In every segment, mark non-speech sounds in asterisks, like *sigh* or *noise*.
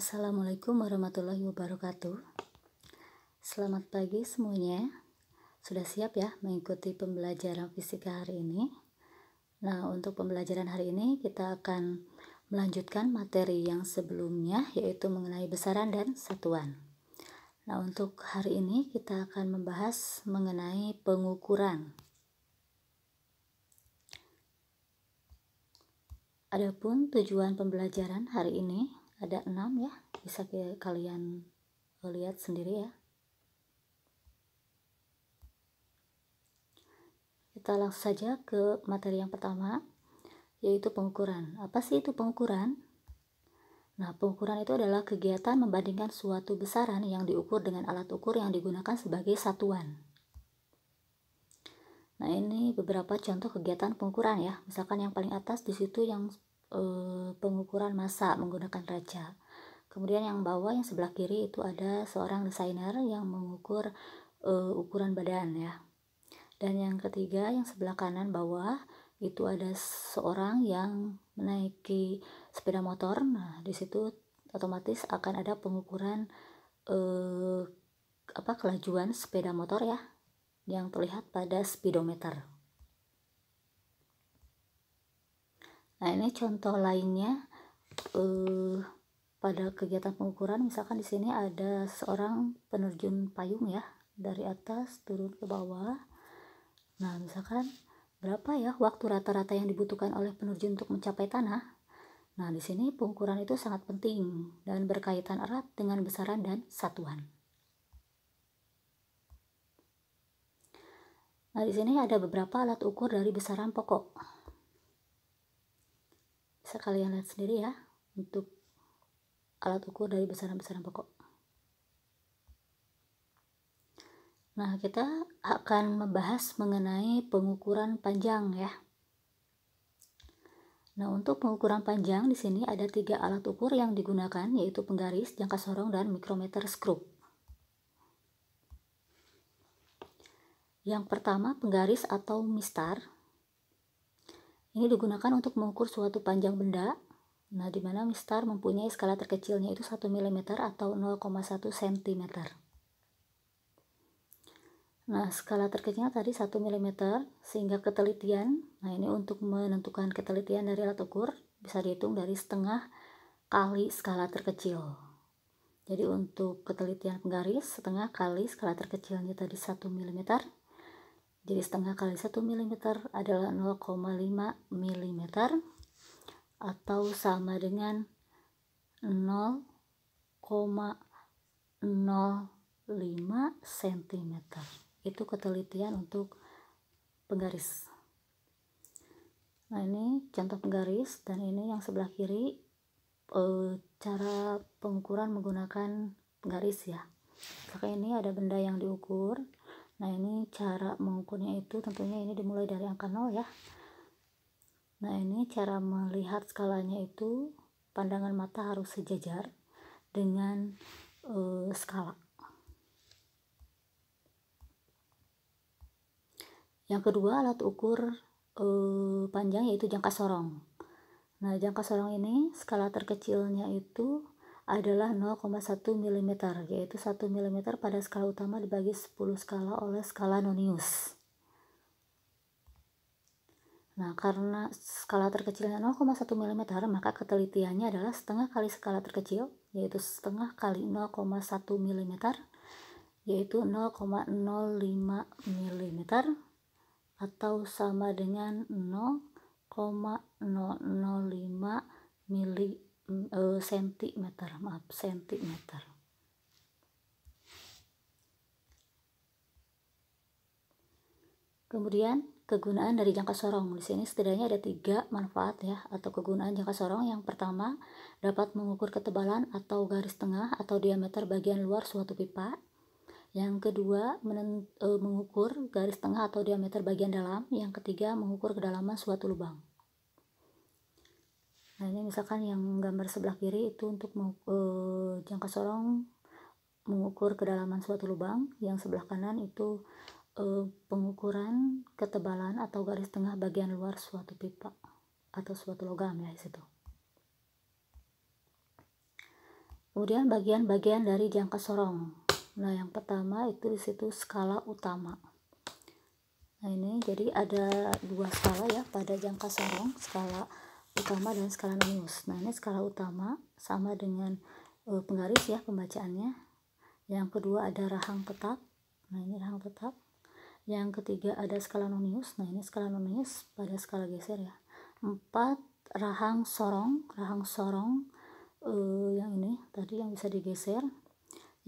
Assalamualaikum warahmatullahi wabarakatuh. Selamat pagi semuanya. Sudah siap ya mengikuti pembelajaran fisika hari ini? Nah, untuk pembelajaran hari ini kita akan melanjutkan materi yang sebelumnya yaitu mengenai besaran dan satuan. Nah, untuk hari ini kita akan membahas mengenai pengukuran. Adapun tujuan pembelajaran hari ini ada enam ya bisa kalian lihat sendiri ya kita langsung saja ke materi yang pertama yaitu pengukuran apa sih itu pengukuran Nah, pengukuran itu adalah kegiatan membandingkan suatu besaran yang diukur dengan alat ukur yang digunakan sebagai satuan. Nah, ini beberapa contoh kegiatan pengukuran ya. Misalkan yang paling atas di situ yang uh, pengukuran masa menggunakan raja. Kemudian yang bawah yang sebelah kiri itu ada seorang desainer yang mengukur uh, ukuran badan ya. Dan yang ketiga yang sebelah kanan bawah itu ada seorang yang menaiki sepeda motor. Nah, di situ otomatis akan ada pengukuran eh, apa kelajuan sepeda motor ya yang terlihat pada speedometer. nah ini contoh lainnya uh, pada kegiatan pengukuran misalkan di sini ada seorang penerjun payung ya dari atas turun ke bawah nah misalkan berapa ya waktu rata-rata yang dibutuhkan oleh penerjun untuk mencapai tanah Nah, di sini pengukuran itu sangat penting dan berkaitan erat dengan besaran dan satuan. Nah, di sini ada beberapa alat ukur dari besaran pokok sekalian lihat sendiri ya untuk alat ukur dari besaran-besaran pokok nah kita akan membahas mengenai pengukuran panjang ya Nah, untuk pengukuran panjang di sini ada tiga alat ukur yang digunakan yaitu penggaris, jangka sorong, dan mikrometer skrup. Yang pertama penggaris atau mistar. Ini digunakan untuk mengukur suatu panjang benda, nah di mana mistar mempunyai skala terkecilnya itu 1 mm atau 0,1 cm. Nah, skala terkecilnya tadi 1 mm, sehingga ketelitian, nah ini untuk menentukan ketelitian dari alat ukur, bisa dihitung dari setengah kali skala terkecil. Jadi untuk ketelitian penggaris, setengah kali skala terkecilnya tadi 1 mm, jadi setengah kali satu mm adalah 0,5 mm atau sama dengan 0,05 cm itu ketelitian untuk penggaris nah ini contoh penggaris dan ini yang sebelah kiri e, cara pengukuran menggunakan penggaris ya maka ini ada benda yang diukur nah ini cara mengukurnya itu tentunya ini dimulai dari angka 0 ya nah ini cara melihat skalanya itu pandangan mata harus sejajar dengan uh, skala yang kedua alat ukur uh, panjang yaitu jangka sorong nah jangka sorong ini skala terkecilnya itu adalah 0,1 mm, yaitu 1 mm pada skala utama dibagi 10 skala oleh skala nonius. Nah, karena skala terkecilnya 0,1 mm, maka ketelitiannya adalah setengah kali skala terkecil, yaitu setengah kali 0,1 mm, yaitu 0,05 mm, atau sama dengan 0,005 mm uh, sentimeter maaf sentimeter kemudian kegunaan dari jangka sorong di sini setidaknya ada tiga manfaat ya atau kegunaan jangka sorong yang pertama dapat mengukur ketebalan atau garis tengah atau diameter bagian luar suatu pipa yang kedua eh, mengukur garis tengah atau diameter bagian dalam yang ketiga mengukur kedalaman suatu lubang nah ini misalkan yang gambar sebelah kiri itu untuk uh, jangka sorong mengukur kedalaman suatu lubang yang sebelah kanan itu uh, pengukuran ketebalan atau garis tengah bagian luar suatu pipa atau suatu logam ya di situ kemudian bagian-bagian dari jangka sorong nah yang pertama itu di situ skala utama Nah ini jadi ada dua skala ya pada jangka sorong skala utama dan skala nonius nah ini skala utama sama dengan e, penggaris ya pembacaannya yang kedua ada rahang tetap nah ini rahang tetap yang ketiga ada skala nonius nah ini skala nonius pada skala geser ya empat rahang sorong rahang sorong e, yang ini tadi yang bisa digeser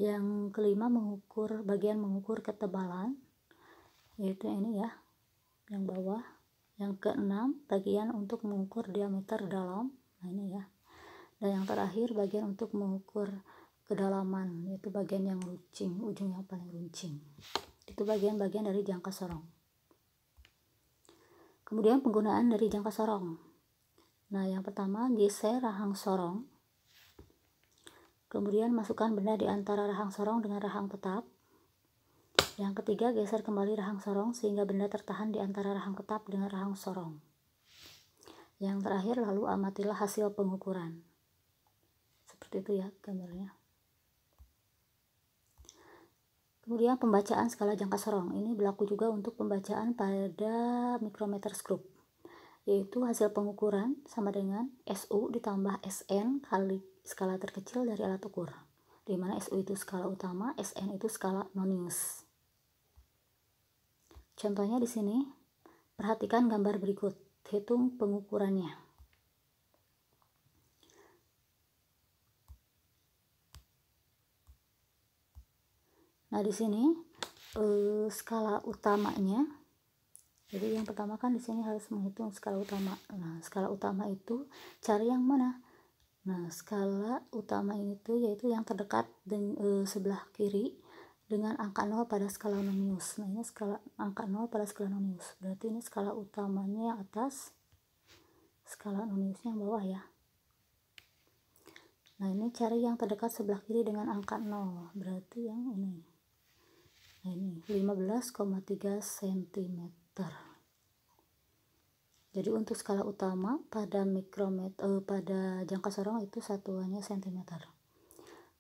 yang kelima mengukur bagian mengukur ketebalan yaitu ini ya yang bawah yang keenam bagian untuk mengukur diameter dalam nah ini ya dan yang terakhir bagian untuk mengukur kedalaman yaitu bagian yang runcing ujung yang paling runcing itu bagian-bagian dari jangka sorong kemudian penggunaan dari jangka sorong nah yang pertama geser rahang sorong kemudian masukkan benda di antara rahang sorong dengan rahang tetap yang ketiga, geser kembali rahang sorong sehingga benda tertahan di antara rahang ketap dengan rahang sorong. Yang terakhir, lalu amatilah hasil pengukuran. Seperti itu ya gambarnya. Kemudian pembacaan skala jangka sorong. Ini berlaku juga untuk pembacaan pada mikrometer skrup, yaitu hasil pengukuran sama dengan SU ditambah SN kali skala terkecil dari alat ukur. Di mana SU itu skala utama, SN itu skala nonius. Contohnya di sini, perhatikan gambar berikut. Hitung pengukurannya. Nah, di sini eh, skala utamanya. Jadi yang pertama kan di sini harus menghitung skala utama. Nah, skala utama itu cari yang mana? Nah, skala utama itu yaitu yang terdekat dengan eh, sebelah kiri dengan angka 0 pada skala nonius. Nah, ini skala angka 0 pada skala nonius. Berarti ini skala utamanya yang atas, skala noniusnya yang bawah ya. Nah, ini cari yang terdekat sebelah kiri dengan angka 0. Berarti yang ini. Nah, ini 15,3 cm. Jadi untuk skala utama pada mikrometer eh, pada jangka sorong itu satuannya sentimeter.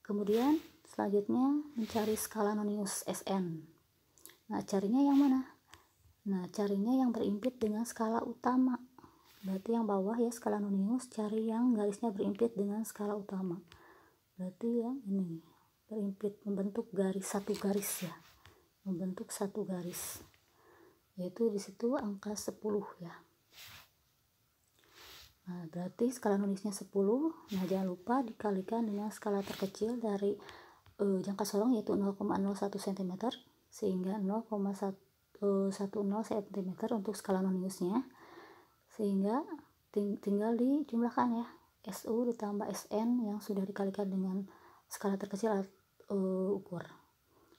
Kemudian Selanjutnya mencari skala nonius SN. Nah, carinya yang mana? Nah, carinya yang berimpit dengan skala utama. Berarti yang bawah ya skala nonius, cari yang garisnya berimpit dengan skala utama. Berarti yang ini berimpit membentuk garis satu garis ya. Membentuk satu garis. Yaitu disitu angka 10 ya. Nah, berarti skala nonisnya 10. Nah, jangan lupa dikalikan dengan skala terkecil dari eh, jangka sorong yaitu 0,01 cm sehingga 0,110 cm untuk skala noniusnya sehingga ting tinggal dijumlahkan ya SU ditambah SN yang sudah dikalikan dengan skala terkecil uh, ukur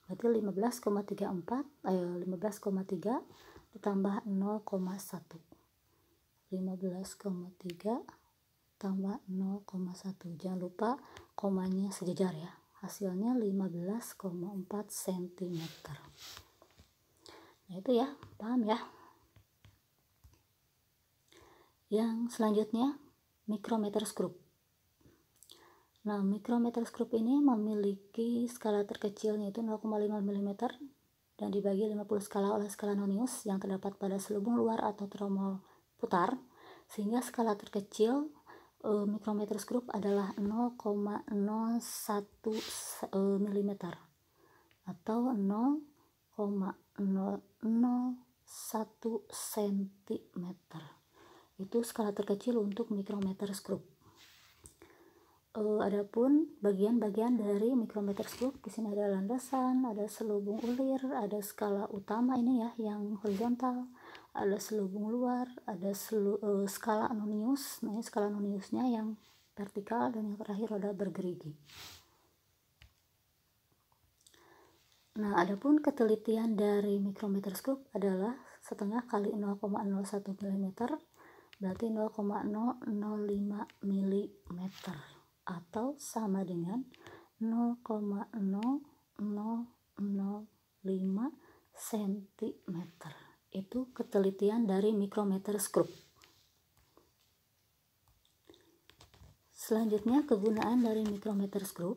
berarti 15,34 eh, 15,3 ditambah 0,1 15,3 tambah 0,1 jangan lupa komanya sejajar ya hasilnya 15,4 cm nah itu ya paham ya yang selanjutnya mikrometer skrup nah mikrometer skrup ini memiliki skala terkecilnya itu 0,5 mm dan dibagi 50 skala oleh skala nonius yang terdapat pada selubung luar atau tromol putar sehingga skala terkecil uh, skrup skrup adalah 0,01 eh, mm atau 0,001 cm itu skala terkecil untuk mikrometer skrup. uh, eh, adapun bagian-bagian dari mikrometer skrup, di sini ada landasan ada selubung ulir ada skala utama ini ya yang horizontal ada selubung luar ada selu, uh, skala anonius nah skala anoniusnya yang vertikal dan yang terakhir ada bergerigi nah adapun ketelitian dari mikrometer mikrometerscope adalah setengah kali 0,01 mm berarti 0,005 mm atau sama dengan 0,0005 cm itu ketelitian dari mikrometer skrup. Selanjutnya kegunaan dari mikrometer skrup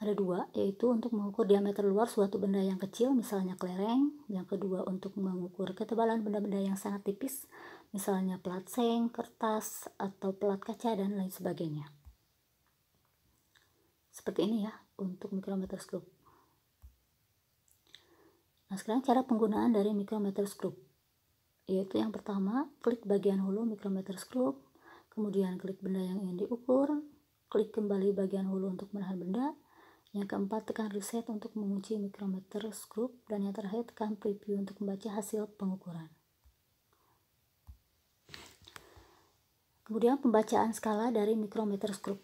ada dua, yaitu untuk mengukur diameter luar suatu benda yang kecil, misalnya kelereng. Yang kedua untuk mengukur ketebalan benda-benda yang sangat tipis, misalnya pelat seng, kertas, atau pelat kaca, dan lain sebagainya. Seperti ini ya, untuk mikrometer skrup. Nah, sekarang cara penggunaan dari mikrometer screw. Yaitu yang pertama, klik bagian hulu mikrometer screw, kemudian klik benda yang ingin diukur, klik kembali bagian hulu untuk menahan benda, yang keempat, tekan reset untuk mengunci mikrometer screw, dan yang terakhir, tekan preview untuk membaca hasil pengukuran. Kemudian pembacaan skala dari mikrometer screw.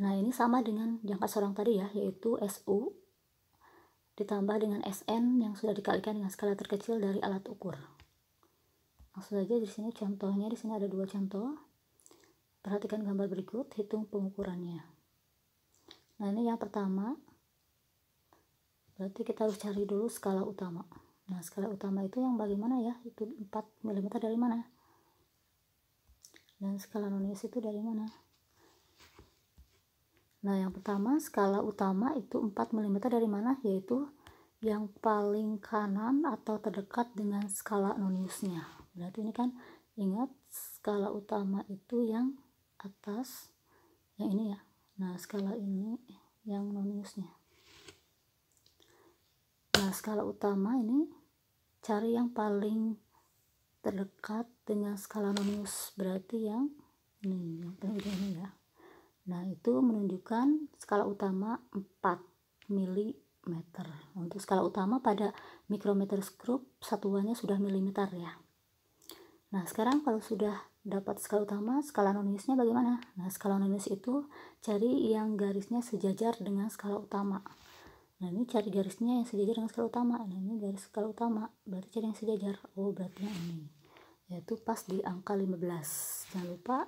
Nah, ini sama dengan jangka sorong tadi ya, yaitu SU ditambah dengan SN yang sudah dikalikan dengan skala terkecil dari alat ukur. Langsung saja di sini contohnya di sini ada dua contoh. Perhatikan gambar berikut, hitung pengukurannya. Nah, ini yang pertama. Berarti kita harus cari dulu skala utama. Nah, skala utama itu yang bagaimana ya? Itu 4 mm dari mana? Dan skala non itu dari mana? Nah, yang pertama skala utama itu 4 mm dari mana? Yaitu yang paling kanan atau terdekat dengan skala noniusnya. Berarti ini kan ingat skala utama itu yang atas yang ini ya. Nah, skala ini yang noniusnya. Nah, skala utama ini cari yang paling terdekat dengan skala nonius berarti yang ini yang paling ini ya. Nah, itu menunjukkan skala utama 4 mm. Untuk skala utama pada mikrometer skrup satuannya sudah milimeter ya. Nah, sekarang kalau sudah dapat skala utama, skala noniusnya bagaimana? Nah, skala nonius itu cari yang garisnya sejajar dengan skala utama. Nah, ini cari garisnya yang sejajar dengan skala utama. Nah, ini garis skala utama, berarti cari yang sejajar. Oh, berarti yang ini. Yaitu pas di angka 15. Jangan lupa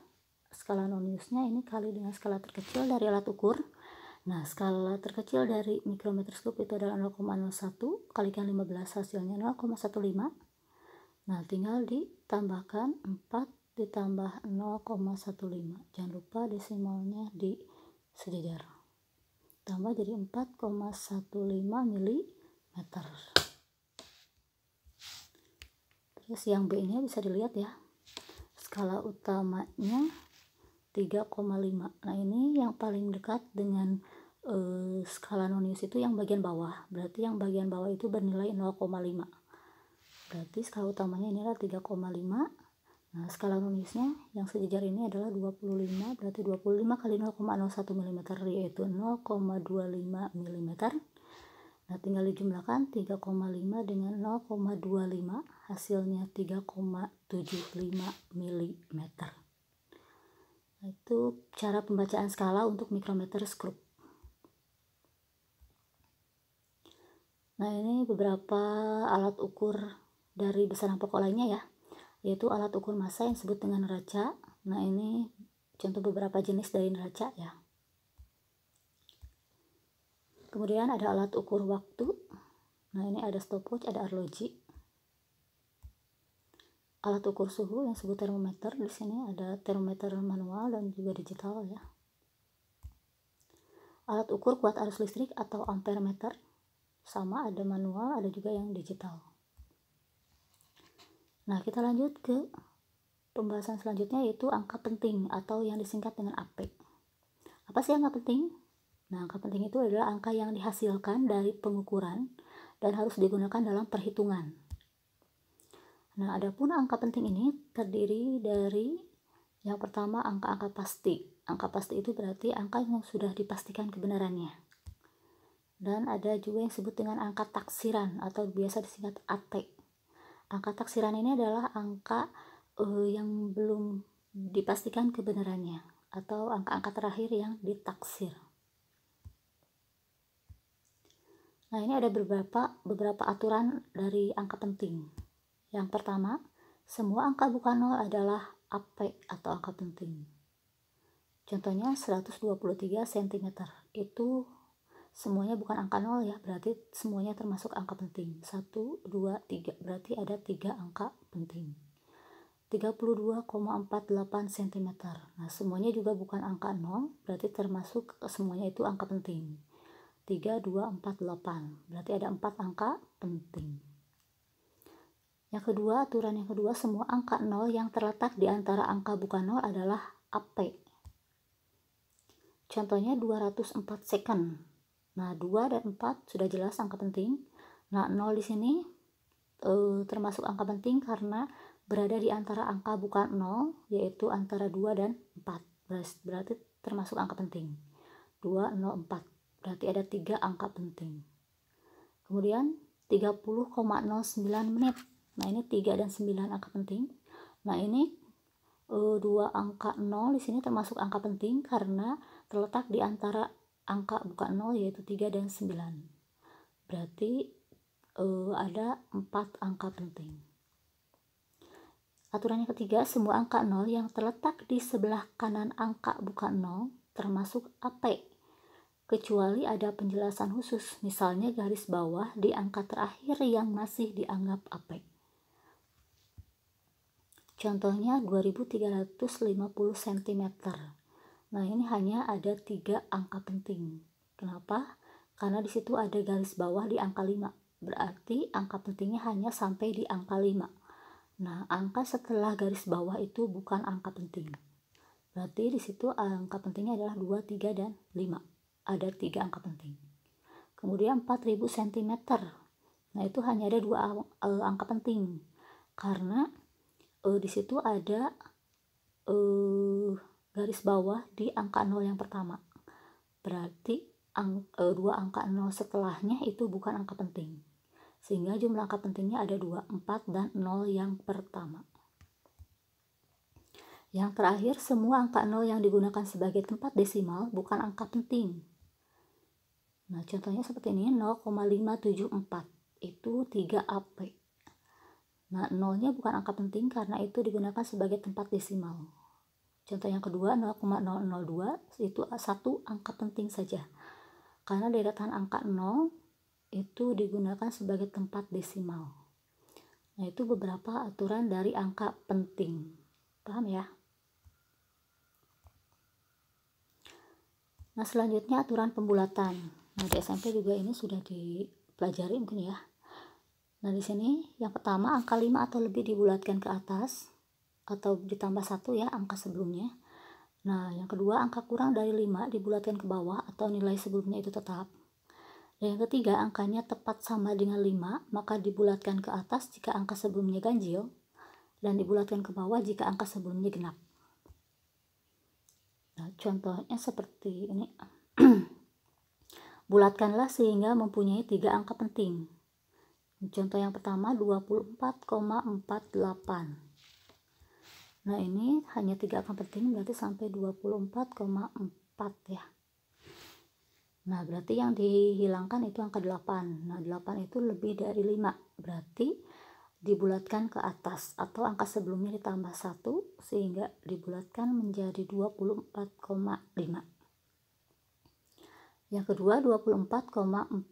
skala noniusnya ini kali dengan skala terkecil dari alat ukur Nah, skala terkecil dari mikrometer skup itu adalah 0,01 kalikan 15 hasilnya 0,15. Nah, tinggal ditambahkan 4 ditambah 0,15. Jangan lupa desimalnya di sejajar. Tambah jadi 4,15 milimeter. Terus yang b ini bisa dilihat ya. Skala utamanya 3,5 nah ini yang paling dekat dengan e, skala nonius itu yang bagian bawah berarti yang bagian bawah itu bernilai 0,5 berarti skala utamanya ini adalah 3,5 nah skala nonisnya yang sejajar ini adalah 25 berarti 25 kali 0,01 mm yaitu 0,25 mm Nah, tinggal dijumlahkan 3,5 dengan 0,25 hasilnya 3,75 mm itu cara pembacaan skala untuk mikrometer skrup. Nah, ini beberapa alat ukur dari besaran pokok lainnya ya, yaitu alat ukur massa yang disebut dengan neraca. Nah, ini contoh beberapa jenis dari neraca ya. Kemudian ada alat ukur waktu. Nah, ini ada stopwatch, ada arloji alat ukur suhu yang disebut termometer di sini ada termometer manual dan juga digital ya alat ukur kuat arus listrik atau ampere sama ada manual ada juga yang digital nah kita lanjut ke pembahasan selanjutnya yaitu angka penting atau yang disingkat dengan AP e. apa sih angka penting? Nah, angka penting itu adalah angka yang dihasilkan dari pengukuran dan harus digunakan dalam perhitungan Nah, ada adapun angka penting ini terdiri dari yang pertama angka-angka pasti. Angka pasti itu berarti angka yang sudah dipastikan kebenarannya. Dan ada juga yang disebut dengan angka taksiran atau biasa disingkat AT. Angka taksiran ini adalah angka uh, yang belum dipastikan kebenarannya atau angka-angka terakhir yang ditaksir. Nah, ini ada beberapa beberapa aturan dari angka penting. Yang pertama, semua angka bukan nol adalah AP atau angka penting. Contohnya 123 cm itu semuanya bukan angka nol ya, berarti semuanya termasuk angka penting. 1, 2, 3, berarti ada 3 angka penting. 32,48 cm. Nah, semuanya juga bukan angka nol, berarti termasuk semuanya itu angka penting. 3248, berarti ada 4 angka penting. Yang kedua, aturan yang kedua, semua angka 0 yang terletak di antara angka bukan 0 adalah AP. Contohnya 204 second. Nah, 2 dan 4 sudah jelas angka penting. Nah, 0 di sini eh, termasuk angka penting karena berada di antara angka bukan 0, yaitu antara 2 dan 4. Berarti termasuk angka penting. 2, 0, 4. Berarti ada 3 angka penting. Kemudian 30,09 menit nah ini 3 dan 9 angka penting nah ini e, eh, 2 angka 0 di sini termasuk angka penting karena terletak di antara angka bukan 0 yaitu 3 dan 9 berarti e, ada 4 angka penting aturan yang ketiga semua angka 0 yang terletak di sebelah kanan angka bukan 0 termasuk AP kecuali ada penjelasan khusus, misalnya garis bawah di angka terakhir yang masih dianggap apek. Contohnya 2350 cm. Nah, ini hanya ada tiga angka penting. Kenapa? Karena di situ ada garis bawah di angka 5. Berarti angka pentingnya hanya sampai di angka 5. Nah, angka setelah garis bawah itu bukan angka penting. Berarti di situ angka pentingnya adalah 2, 3, dan 5. Ada tiga angka penting. Kemudian 4000 cm. Nah, itu hanya ada dua eh, angka penting. Karena uh, di situ ada uh, garis bawah di angka 0 yang pertama berarti ang, uh, dua angka 0 setelahnya itu bukan angka penting sehingga jumlah angka pentingnya ada 2, 4, dan 0 yang pertama yang terakhir, semua angka 0 yang digunakan sebagai tempat desimal bukan angka penting. Nah, contohnya seperti ini 0,574 itu 3 AP. Nah, nolnya bukan angka penting karena itu digunakan sebagai tempat desimal. Contoh yang kedua, 0,002 itu satu angka penting saja. Karena deretan angka 0 itu digunakan sebagai tempat desimal. Nah, itu beberapa aturan dari angka penting. Paham ya? Nah, selanjutnya aturan pembulatan. Nah, di SMP juga ini sudah dipelajari mungkin ya. Nah, di sini yang pertama angka 5 atau lebih dibulatkan ke atas atau ditambah satu ya angka sebelumnya. Nah, yang kedua angka kurang dari 5 dibulatkan ke bawah atau nilai sebelumnya itu tetap. Dan yang ketiga angkanya tepat sama dengan 5, maka dibulatkan ke atas jika angka sebelumnya ganjil dan dibulatkan ke bawah jika angka sebelumnya genap. Nah, contohnya seperti ini. *clears throat* Bulatkanlah sehingga mempunyai tiga angka penting. Contoh yang pertama 24,48. Nah, ini hanya tiga angka penting berarti sampai 24,4 ya. Nah, berarti yang dihilangkan itu angka 8. Nah, 8 itu lebih dari 5. Berarti dibulatkan ke atas atau angka sebelumnya ditambah 1 sehingga dibulatkan menjadi 24,5. Yang kedua 24,445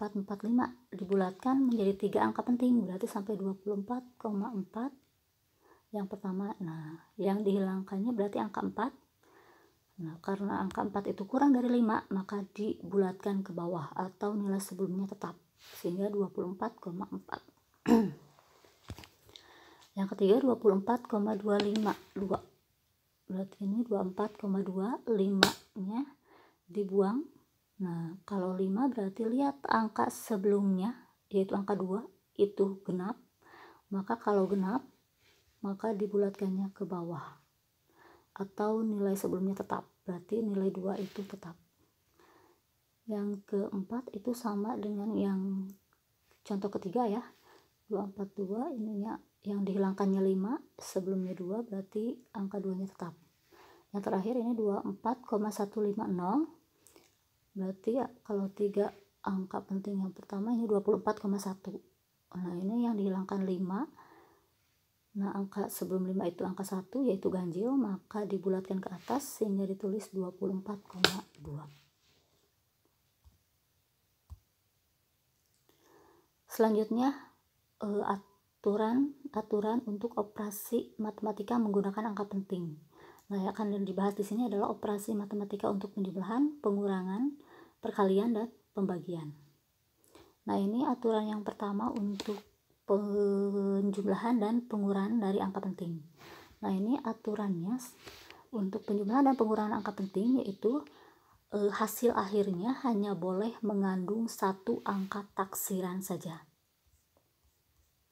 dibulatkan menjadi tiga angka penting berarti sampai 24,4 yang pertama. Nah, yang dihilangkannya berarti angka 4. Nah, karena angka 4 itu kurang dari 5, maka dibulatkan ke bawah atau nilai sebelumnya tetap sehingga 24,4. Yang ketiga 24,252. Berarti ini 24,25 nya dibuang Nah, kalau 5 berarti lihat angka sebelumnya, yaitu angka 2, itu genap. Maka kalau genap, maka dibulatkannya ke bawah. Atau nilai sebelumnya tetap, berarti nilai 2 itu tetap. Yang keempat itu sama dengan yang contoh ketiga ya. 242 ininya yang dihilangkannya 5, sebelumnya 2 berarti angka 2-nya tetap. Yang terakhir ini 24,150 berarti ya kalau tiga angka penting yang pertama ini 24,1 nah ini yang dihilangkan 5 nah angka sebelum 5 itu angka 1 yaitu ganjil maka dibulatkan ke atas sehingga ditulis 24,2 Selanjutnya eh, aturan aturan untuk operasi matematika menggunakan angka penting. Nah, yang akan dibahas di sini adalah operasi matematika untuk penjumlahan, pengurangan, perkalian dan pembagian. Nah, ini aturan yang pertama untuk penjumlahan dan pengurangan dari angka penting. Nah, ini aturannya untuk penjumlahan dan pengurangan angka penting yaitu eh, hasil akhirnya hanya boleh mengandung satu angka taksiran saja.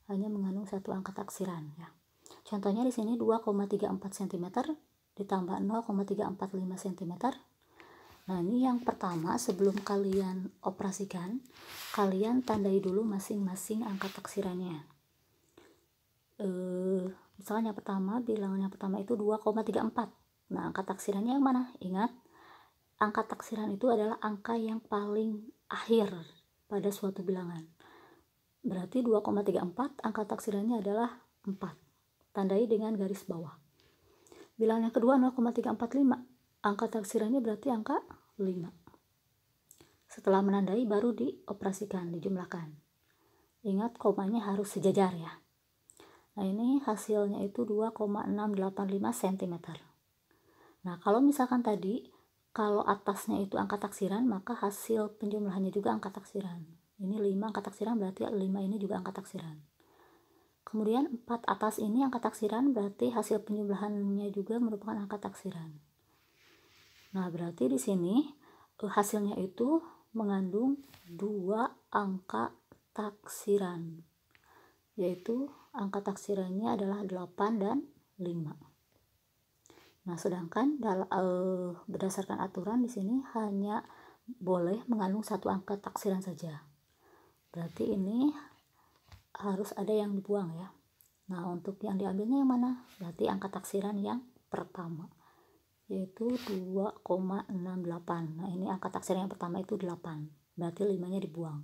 Hanya mengandung satu angka taksiran ya. Contohnya di sini 2,34 cm ditambah 0,345 cm Nah, ini yang pertama sebelum kalian operasikan, kalian tandai dulu masing-masing angka taksirannya. Eh, misalnya yang pertama, bilangan yang pertama itu 2,34. Nah, angka taksirannya yang mana? Ingat, angka taksiran itu adalah angka yang paling akhir pada suatu bilangan. Berarti 2,34 angka taksirannya adalah 4. Tandai dengan garis bawah. Bilangan yang kedua 0,345 Angka taksirannya berarti angka 5. Setelah menandai baru dioperasikan, dijumlahkan. Ingat komanya harus sejajar ya. Nah ini hasilnya itu 2,685 cm. Nah kalau misalkan tadi kalau atasnya itu angka taksiran maka hasil penjumlahannya juga angka taksiran. Ini 5 angka taksiran berarti 5 ini juga angka taksiran. Kemudian 4 atas ini angka taksiran berarti hasil penjumlahannya juga merupakan angka taksiran. Nah, berarti di sini eh, hasilnya itu mengandung dua angka taksiran, yaitu angka taksirannya adalah 8 dan 5. Nah, sedangkan dalam, eh, berdasarkan aturan di sini hanya boleh mengandung satu angka taksiran saja. Berarti ini harus ada yang dibuang ya. Nah, untuk yang diambilnya yang mana? Berarti angka taksiran yang pertama yaitu 2,68 nah ini angka taksir yang pertama itu 8 berarti 5 nya dibuang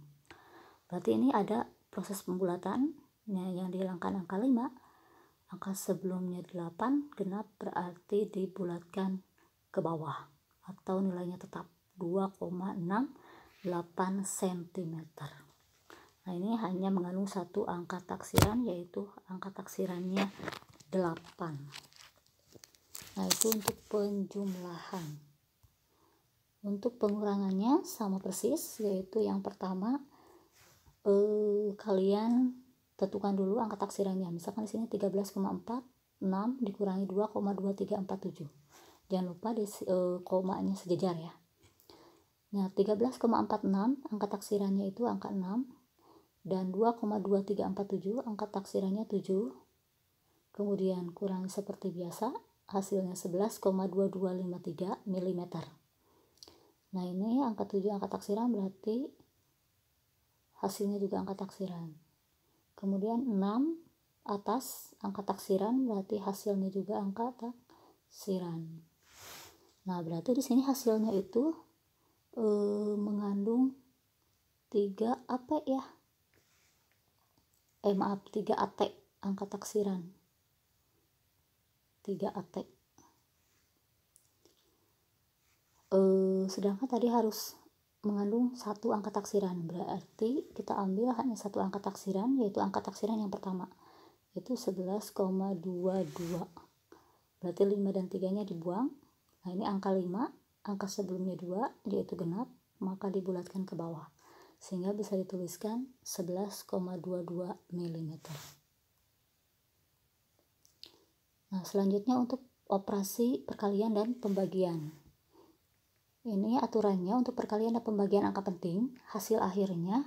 berarti ini ada proses pembulatan nah ya, yang dihilangkan angka 5 angka sebelumnya 8 genap berarti dibulatkan ke bawah atau nilainya tetap 2,68 cm nah ini hanya mengandung satu angka taksiran yaitu angka taksirannya 8 Nah, itu untuk penjumlahan. Untuk pengurangannya sama persis, yaitu yang pertama eh, kalian tentukan dulu angka taksirannya. Misalkan di sini 13,46 dikurangi 2,2347. Jangan lupa di eh, komanya sejajar ya. Nah, 13,46 angka taksirannya itu angka 6 dan 2,2347 angka taksirannya 7. Kemudian kurangi seperti biasa hasilnya 11,2253 mm. Nah, ini angka 7 angka taksiran berarti hasilnya juga angka taksiran. Kemudian 6 atas angka taksiran berarti hasilnya juga angka taksiran. Nah, berarti di sini hasilnya itu e, mengandung 3 apa ya? Eh maaf, 3 AT angka taksiran. 3 attack uh, sedangkan tadi harus mengandung satu angka taksiran berarti kita ambil hanya satu angka taksiran yaitu angka taksiran yang pertama yaitu 11,22 berarti 5 dan 3 nya dibuang nah ini angka 5 angka sebelumnya 2 yaitu genap maka dibulatkan ke bawah sehingga bisa dituliskan 11,22 mm Nah, selanjutnya untuk operasi perkalian dan pembagian. Ini aturannya untuk perkalian dan pembagian angka penting, hasil akhirnya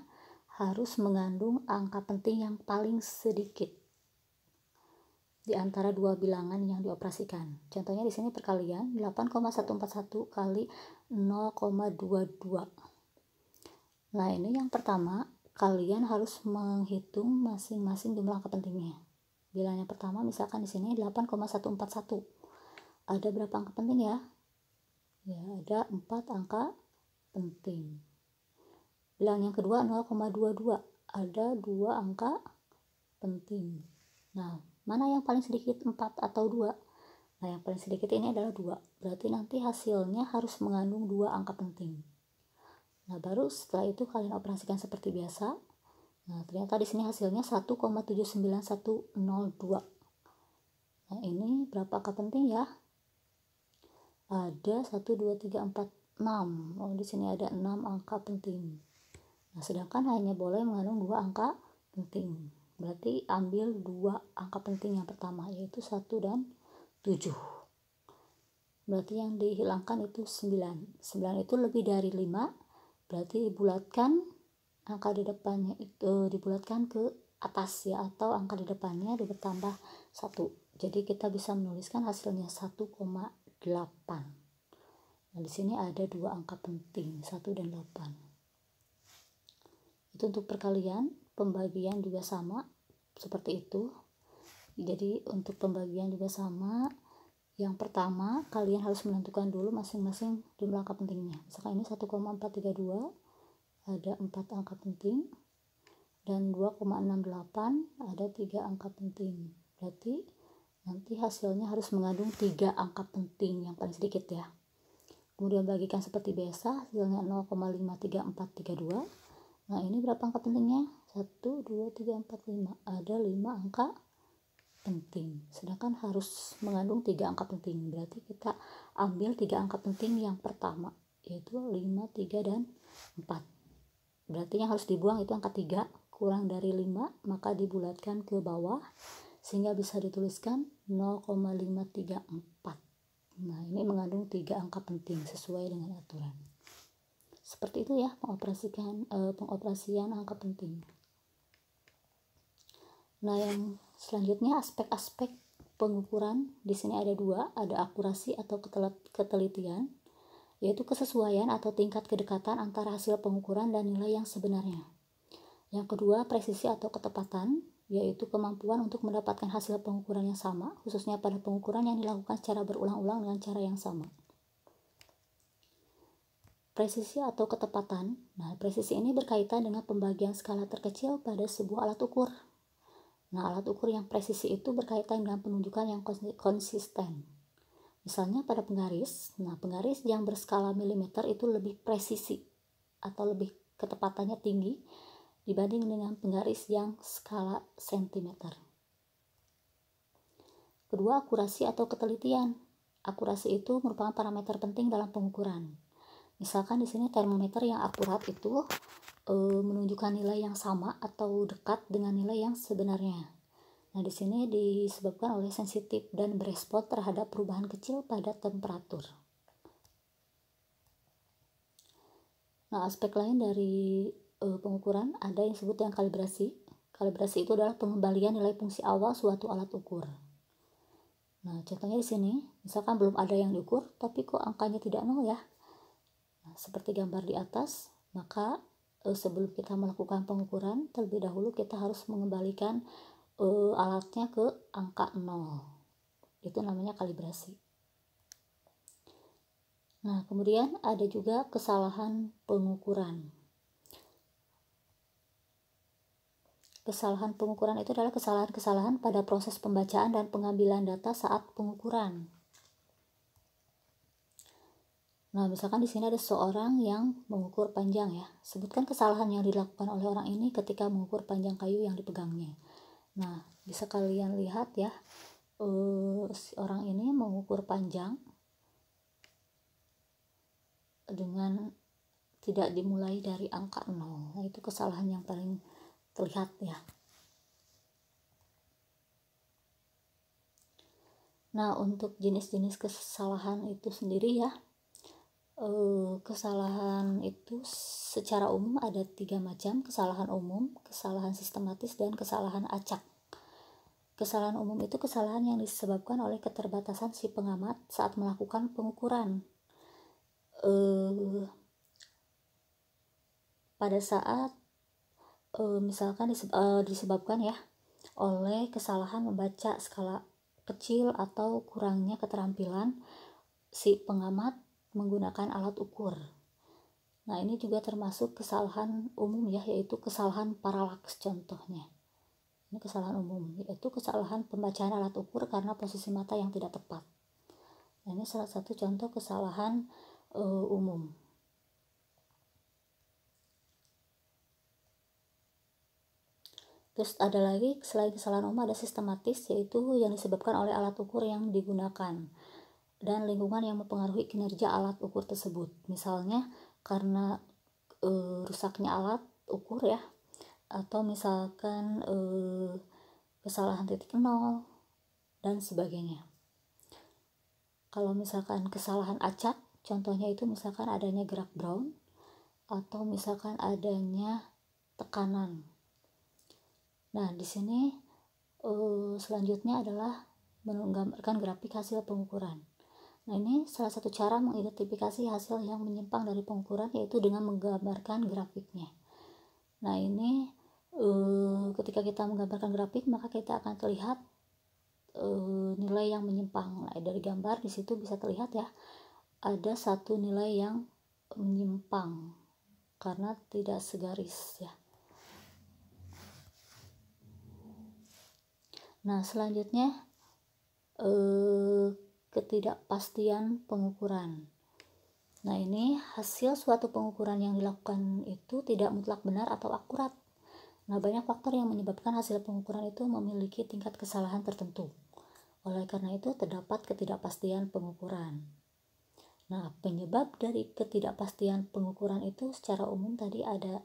harus mengandung angka penting yang paling sedikit di antara dua bilangan yang dioperasikan. Contohnya di sini perkalian 8,141 kali 0,22. Nah, ini yang pertama, kalian harus menghitung masing-masing jumlah angka pentingnya. Bilangan yang pertama misalkan di sini 8,141. Ada berapa angka penting ya? Ya, ada 4 angka penting. Bilangan yang kedua 0,22. Ada 2 angka penting. Nah, mana yang paling sedikit 4 atau 2? Nah, yang paling sedikit ini adalah 2. Berarti nanti hasilnya harus mengandung dua angka penting. Nah, baru setelah itu kalian operasikan seperti biasa Nah, ternyata di sini hasilnya 1,79102. Nah, ini berapa angka penting ya? Ada 1 2 3 4 6. Oh, di sini ada 6 angka penting. Nah, sedangkan hanya boleh mengandung dua angka penting. Berarti ambil dua angka penting yang pertama yaitu 1 dan 7. Berarti yang dihilangkan itu 9. 9 itu lebih dari 5. Berarti bulatkan angka di depannya itu dibulatkan ke atas ya atau angka di depannya ditambah satu jadi kita bisa menuliskan hasilnya 1,8 nah di sini ada dua angka penting 1 dan 8 itu untuk perkalian pembagian juga sama seperti itu jadi untuk pembagian juga sama yang pertama kalian harus menentukan dulu masing-masing jumlah angka pentingnya misalkan ini 1,432 ada 4 angka penting dan 2,68 ada 3 angka penting. Berarti nanti hasilnya harus mengandung 3 angka penting yang paling sedikit ya. Kemudian bagikan seperti biasa hasilnya 0,53432. Nah, ini berapa angka pentingnya? 1 2 3 4 5. Ada 5 angka penting. Sedangkan harus mengandung 3 angka penting. Berarti kita ambil 3 angka penting yang pertama yaitu 5, 3 dan 4 berarti yang harus dibuang itu angka 3 kurang dari 5 maka dibulatkan ke bawah sehingga bisa dituliskan 0,534 nah ini mengandung tiga angka penting sesuai dengan aturan seperti itu ya pengoperasikan eh, pengoperasian angka penting nah yang selanjutnya aspek-aspek pengukuran di sini ada dua ada akurasi atau ketelitian yaitu kesesuaian atau tingkat kedekatan antara hasil pengukuran dan nilai yang sebenarnya. Yang kedua, presisi atau ketepatan, yaitu kemampuan untuk mendapatkan hasil pengukuran yang sama, khususnya pada pengukuran yang dilakukan secara berulang-ulang dengan cara yang sama. Presisi atau ketepatan. Nah, presisi ini berkaitan dengan pembagian skala terkecil pada sebuah alat ukur. Nah, alat ukur yang presisi itu berkaitan dengan penunjukan yang konsisten. Misalnya pada penggaris, nah penggaris yang berskala milimeter itu lebih presisi atau lebih ketepatannya tinggi dibanding dengan penggaris yang skala sentimeter. Kedua, akurasi atau ketelitian. Akurasi itu merupakan parameter penting dalam pengukuran. Misalkan di sini termometer yang akurat itu e, menunjukkan nilai yang sama atau dekat dengan nilai yang sebenarnya. Nah, di sini disebabkan oleh sensitif dan berespon terhadap perubahan kecil pada temperatur. Nah, aspek lain dari uh, pengukuran ada yang disebut yang kalibrasi. Kalibrasi itu adalah pengembalian nilai fungsi awal suatu alat ukur. Nah, contohnya di sini, misalkan belum ada yang diukur, tapi kok angkanya tidak nol ya. Nah, seperti gambar di atas, maka uh, sebelum kita melakukan pengukuran, terlebih dahulu kita harus mengembalikan uh, alatnya ke angka 0 itu namanya kalibrasi nah kemudian ada juga kesalahan pengukuran kesalahan pengukuran itu adalah kesalahan-kesalahan pada proses pembacaan dan pengambilan data saat pengukuran Nah, misalkan di sini ada seorang yang mengukur panjang ya. Sebutkan kesalahan yang dilakukan oleh orang ini ketika mengukur panjang kayu yang dipegangnya. Nah, bisa kalian lihat ya, uh, si orang ini mengukur panjang dengan tidak dimulai dari angka 0. Nah, itu kesalahan yang paling terlihat ya. Nah, untuk jenis-jenis kesalahan itu sendiri ya, Eh, kesalahan itu secara umum ada tiga macam kesalahan umum kesalahan sistematis dan kesalahan acak kesalahan umum itu kesalahan yang disebabkan oleh keterbatasan si pengamat saat melakukan pengukuran uh, pada saat uh, misalkan disebabkan ya oleh kesalahan membaca skala kecil atau kurangnya keterampilan si pengamat menggunakan alat ukur. Nah, ini juga termasuk kesalahan umum ya, yaitu kesalahan paralaks contohnya. Ini kesalahan umum, yaitu kesalahan pembacaan alat ukur karena posisi mata yang tidak tepat. Nah, ini salah satu contoh kesalahan uh, umum. Terus ada lagi selain kesalahan umum ada sistematis yaitu yang disebabkan oleh alat ukur yang digunakan dan lingkungan yang mempengaruhi kinerja alat ukur tersebut. Misalnya karena e, rusaknya alat ukur ya, atau misalkan e, kesalahan titik nol dan sebagainya. Kalau misalkan kesalahan acak, contohnya itu misalkan adanya gerak brown atau misalkan adanya tekanan. Nah, di sini e, selanjutnya adalah menggambarkan grafik hasil pengukuran. Nah, ini salah satu cara mengidentifikasi hasil yang menyimpang dari pengukuran yaitu dengan menggambarkan grafiknya. Nah, ini e, ketika kita menggambarkan grafik maka kita akan terlihat e, nilai yang menyimpang. Nah, dari gambar di situ bisa terlihat ya ada satu nilai yang menyimpang karena tidak segaris ya. Nah, selanjutnya eh ketidakpastian pengukuran. Nah, ini hasil suatu pengukuran yang dilakukan itu tidak mutlak benar atau akurat. Nah, banyak faktor yang menyebabkan hasil pengukuran itu memiliki tingkat kesalahan tertentu. Oleh karena itu, terdapat ketidakpastian pengukuran. Nah, penyebab dari ketidakpastian pengukuran itu secara umum tadi ada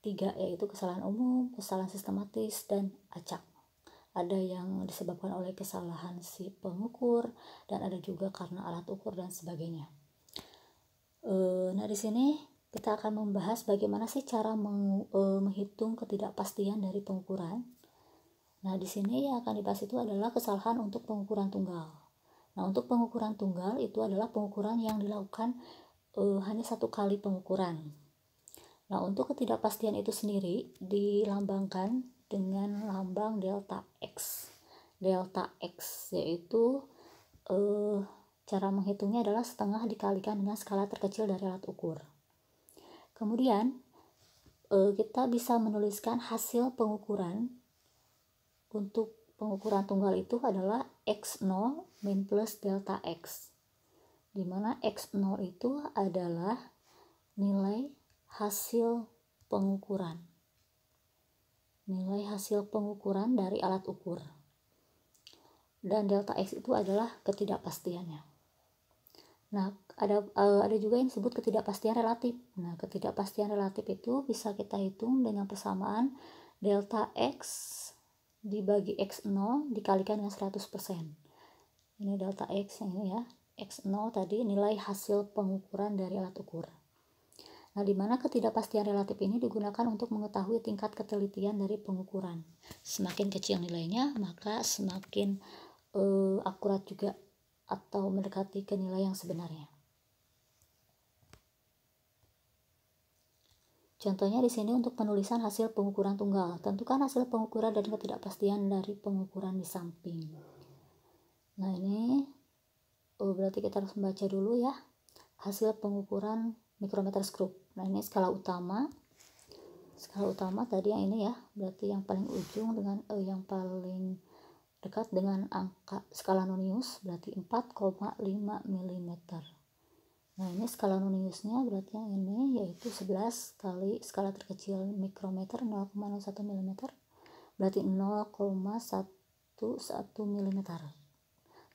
tiga, yaitu kesalahan umum, kesalahan sistematis, dan acak ada yang disebabkan oleh kesalahan si pengukur dan ada juga karena alat ukur dan sebagainya e, nah di sini kita akan membahas bagaimana sih cara meng, e, menghitung ketidakpastian dari pengukuran nah di sini yang akan dibahas itu adalah kesalahan untuk pengukuran tunggal nah untuk pengukuran tunggal itu adalah pengukuran yang dilakukan e, hanya satu kali pengukuran Nah, untuk ketidakpastian itu sendiri dilambangkan dengan lambang delta X. Delta X yaitu eh, cara menghitungnya adalah setengah dikalikan dengan skala terkecil dari alat ukur. Kemudian eh, kita bisa menuliskan hasil pengukuran untuk pengukuran tunggal itu adalah X0 min plus delta X di mana X0 itu adalah nilai hasil pengukuran nilai hasil pengukuran dari alat ukur. Dan delta X itu adalah ketidakpastiannya. Nah, ada eh, ada juga yang disebut ketidakpastian relatif. Nah, ketidakpastian relatif itu bisa kita hitung dengan persamaan delta X dibagi X0 dikalikan dengan 100%. Ini delta X yang ini ya. X0 tadi nilai hasil pengukuran dari alat ukur. Nah, di mana ketidakpastian relatif ini digunakan untuk mengetahui tingkat ketelitian dari pengukuran. Semakin kecil nilainya, maka semakin uh, akurat juga atau mendekati ke nilai yang sebenarnya. Contohnya di sini untuk penulisan hasil pengukuran tunggal. Tentukan hasil pengukuran dan ketidakpastian dari pengukuran di samping. Nah ini oh, berarti kita harus membaca dulu ya hasil pengukuran mikrometer skrup nah ini skala utama skala utama tadi yang ini ya berarti yang paling ujung dengan eh, yang paling dekat dengan angka skala nonius berarti 4,5 mm nah ini skala noniusnya berarti yang ini yaitu 11 kali skala terkecil mikrometer 0,01 mm berarti 0,11 mm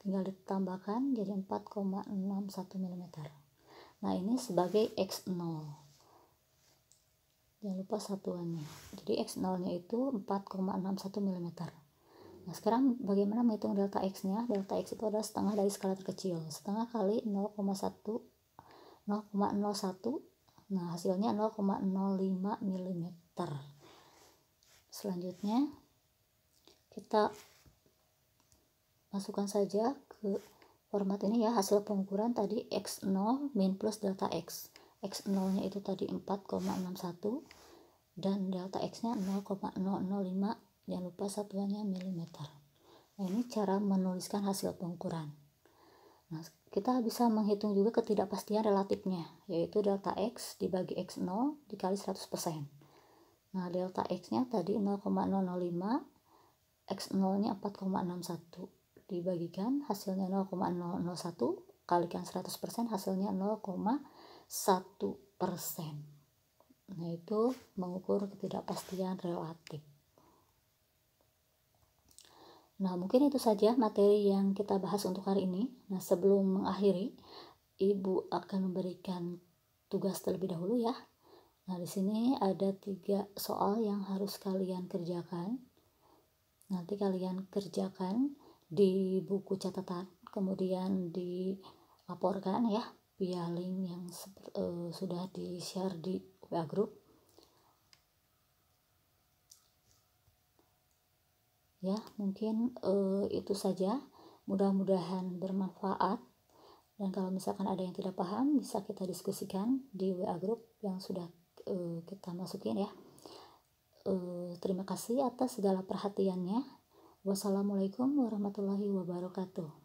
tinggal ditambahkan jadi 4,61 mm nah ini sebagai X0 jangan lupa satuannya jadi x 0 nya itu 4,61 mm nah sekarang bagaimana menghitung delta x nya delta x itu adalah setengah dari skala terkecil setengah kali 0,1 0,01 nah hasilnya 0,05 mm selanjutnya kita masukkan saja ke format ini ya hasil pengukuran tadi x0 min plus delta x X 0 nya itu tadi 4,61 dan delta X nya 0,005 jangan lupa satuannya milimeter nah, ini cara menuliskan hasil pengukuran nah, kita bisa menghitung juga ketidakpastian relatifnya yaitu delta X dibagi X0 dikali 100% nah delta X nya tadi 0,005 X0 nya 4,61 dibagikan hasilnya 0,001 kalikan 100% hasilnya 0,005 satu persen nah itu mengukur ketidakpastian relatif Nah, mungkin itu saja materi yang kita bahas untuk hari ini. Nah, sebelum mengakhiri, Ibu akan memberikan tugas terlebih dahulu ya. Nah, di sini ada tiga soal yang harus kalian kerjakan. Nanti kalian kerjakan di buku catatan, kemudian dilaporkan ya via link yang uh, sudah di share di WA group ya mungkin uh, itu saja mudah-mudahan bermanfaat dan kalau misalkan ada yang tidak paham bisa kita diskusikan di WA group yang sudah uh, kita masukin ya uh, terima kasih atas segala perhatiannya wassalamualaikum warahmatullahi wabarakatuh